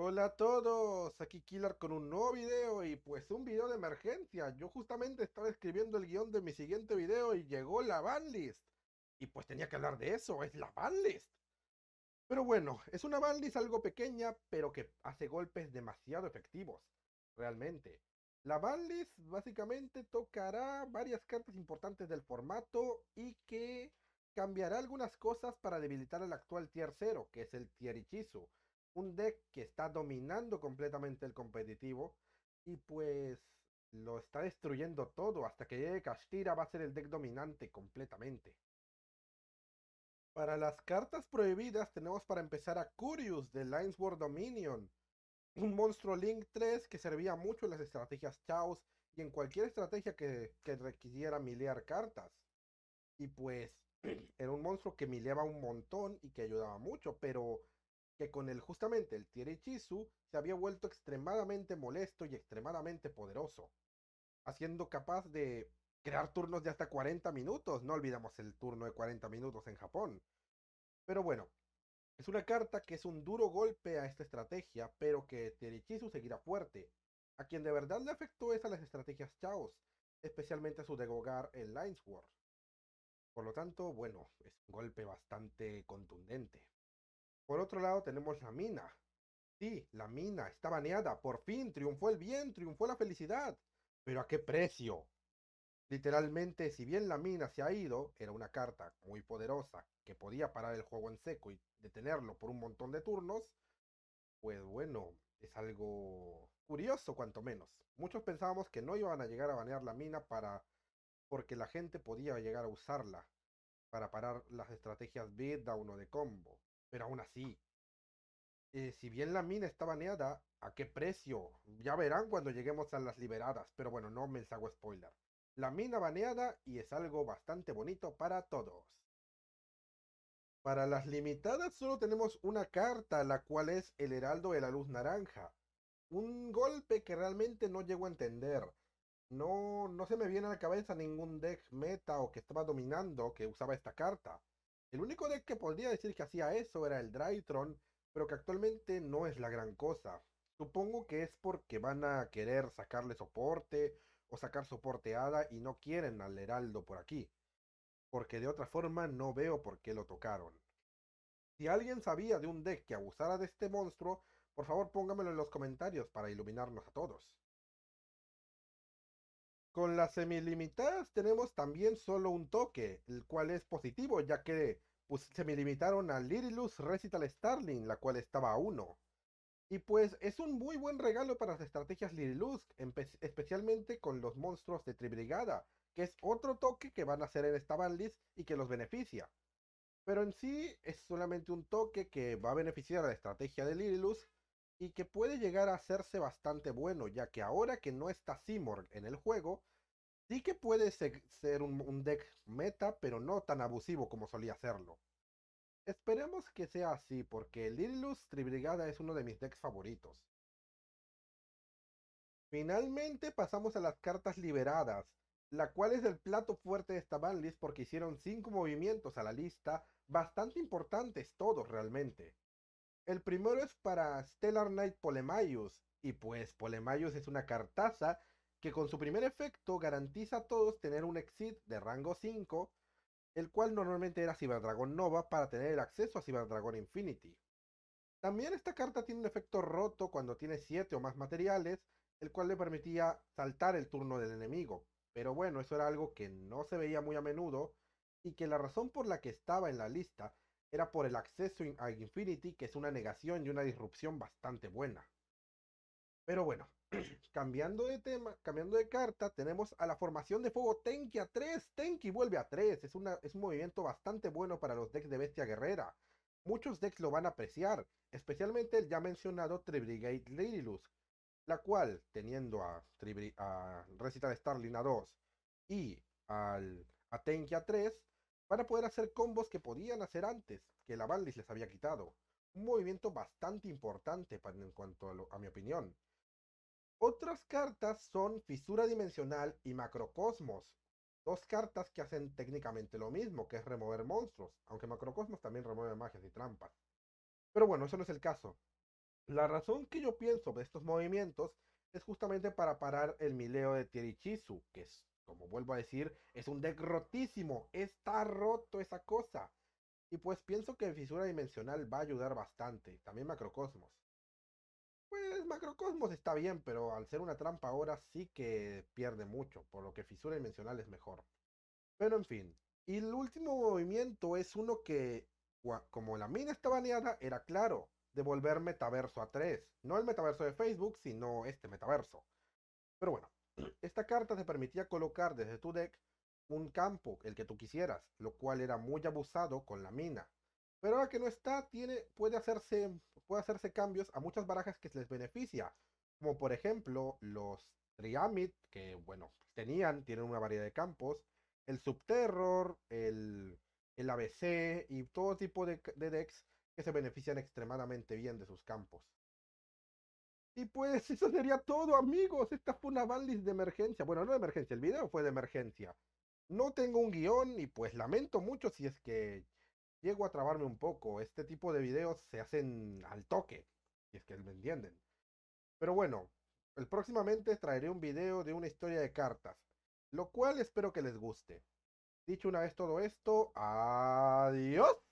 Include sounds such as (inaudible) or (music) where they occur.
Hola a todos, aquí Killer con un nuevo video y pues un video de emergencia. Yo justamente estaba escribiendo el guión de mi siguiente video y llegó la banlist. Y pues tenía que hablar de eso, es la banlist. Pero bueno, es una banlist algo pequeña, pero que hace golpes demasiado efectivos, realmente. La banlist básicamente tocará varias cartas importantes del formato y que cambiará algunas cosas para debilitar al actual tier 0, que es el tier un deck que está dominando completamente el competitivo y pues lo está destruyendo todo. Hasta que llegue Kashtira va a ser el deck dominante completamente. Para las cartas prohibidas tenemos para empezar a Curious de Lines War Dominion. Un monstruo Link 3 que servía mucho en las estrategias Chaos y en cualquier estrategia que, que requiriera milear cartas. Y pues (clears throat) era un monstruo que mileaba un montón y que ayudaba mucho, pero que con el justamente el Tierechizu se había vuelto extremadamente molesto y extremadamente poderoso, haciendo capaz de crear turnos de hasta 40 minutos, no olvidamos el turno de 40 minutos en Japón. Pero bueno, es una carta que es un duro golpe a esta estrategia, pero que Tierechizu seguirá fuerte. A quien de verdad le afectó es a las estrategias Chaos, especialmente a su degogar el Lines Por lo tanto, bueno, es un golpe bastante contundente. Por otro lado tenemos la mina. Sí, la mina está baneada. Por fin triunfó el bien, triunfó la felicidad. Pero ¿a qué precio? Literalmente, si bien la mina se ha ido, era una carta muy poderosa que podía parar el juego en seco y detenerlo por un montón de turnos. Pues bueno, es algo curioso cuanto menos. Muchos pensábamos que no iban a llegar a banear la mina para porque la gente podía llegar a usarla para parar las estrategias beatdown o de combo. Pero aún así, eh, si bien la mina está baneada, ¿a qué precio? Ya verán cuando lleguemos a las liberadas, pero bueno, no me les hago spoiler. La mina baneada y es algo bastante bonito para todos. Para las limitadas solo tenemos una carta, la cual es el Heraldo de la Luz Naranja. Un golpe que realmente no llego a entender. No, no se me viene a la cabeza ningún deck meta o que estaba dominando que usaba esta carta. El único deck que podría decir que hacía eso era el Drytron, pero que actualmente no es la gran cosa. Supongo que es porque van a querer sacarle soporte o sacar soporteada y no quieren al Heraldo por aquí. Porque de otra forma no veo por qué lo tocaron. Si alguien sabía de un deck que abusara de este monstruo, por favor póngamelo en los comentarios para iluminarnos a todos. Con las semilimitadas tenemos también solo un toque, el cual es positivo, ya que pues, semilimitaron a Lirilus Recital Starling, la cual estaba a 1. Y pues es un muy buen regalo para las estrategias Lirilus, especialmente con los monstruos de Tribrigada, que es otro toque que van a hacer en esta banlist y que los beneficia. Pero en sí es solamente un toque que va a beneficiar a la estrategia de Lirilus y que puede llegar a hacerse bastante bueno, ya que ahora que no está Simorg en el juego, sí que puede ser un, deck meta, pero no tan abusivo como solía serlo. Esperemos que sea así, porque Lilus Tribrigada es uno de mis decks favoritos. Finalmente pasamos a las cartas liberadas, la cual es el plato fuerte de esta banlist porque hicieron 5 movimientos a la lista, bastante importantes todos realmente. El primero es para Stellar Knight Polemaius y pues Polemaius es una cartaza que con su primer efecto garantiza a todos tener un exit de rango 5, el cual normalmente era Dragon Nova para tener el acceso a Dragon Infinity. También esta carta tiene un efecto roto cuando tiene 7 o más materiales, el cual le permitía saltar el turno del enemigo. Pero bueno, eso era algo que no se veía muy a menudo y que la razón por la que estaba en la lista era por el acceso a Infinity, que es una negación y una disrupción bastante buena. Pero bueno, (clears throat) cambiando de tema, cambiando de carta, tenemos a la formación de fuego Tenki a 3. Tenki vuelve a 3. Es, una, es un movimiento bastante bueno para los decks de Bestia Guerrera. Muchos decks lo van a apreciar, especialmente el ya mencionado Tribrigate Ladylus, la cual, teniendo a, Recita a Starling a 2 y al, a Tenki a 3, para poder hacer combos que podían hacer antes, que la les había quitado. Un movimiento bastante importante en cuanto a, mi opinión. Otras cartas son Fisura Dimensional y Macrocosmos. Dos cartas que hacen técnicamente lo mismo, que es remover monstruos, aunque Macrocosmos también remueve magias y trampas. Pero bueno, eso no es el caso. La razón que yo pienso de estos movimientos es justamente para parar el mileo de Tirichizu, que es como vuelvo a decir, es un deck rotísimo. Está roto esa cosa. Y pues pienso que Fisura Dimensional va a ayudar bastante. También Macrocosmos. Pues Macrocosmos está bien, pero al ser una trampa ahora sí que pierde mucho, por lo que Fisura Dimensional es mejor. Pero en fin. Y el último movimiento es uno que, como la mina está baneada, era claro. Devolver metaverso a 3. No el metaverso de Facebook, sino este metaverso. Pero bueno, esta carta te permitía colocar desde tu deck un campo, el que tú quisieras, lo cual era muy abusado con la mina. Pero ahora que no está, tiene, puede, hacerse, puede hacerse cambios a muchas barajas que les beneficia, como por ejemplo los Triamid, que bueno, tenían, tienen una variedad de campos, el Subterror, el, ABC y todo tipo de decks que se benefician extremadamente bien de sus campos. Y pues eso sería todo, amigos. Esta fue una de emergencia. Bueno, no de emergencia, el video fue de emergencia. No tengo un guión y pues lamento mucho si es que llego a trabarme un poco. Este tipo de videos se hacen al toque, si es que me entienden. Pero bueno, el próximamente traeré un video de una historia de cartas, lo cual espero que les guste. Dicho una vez todo esto, adiós.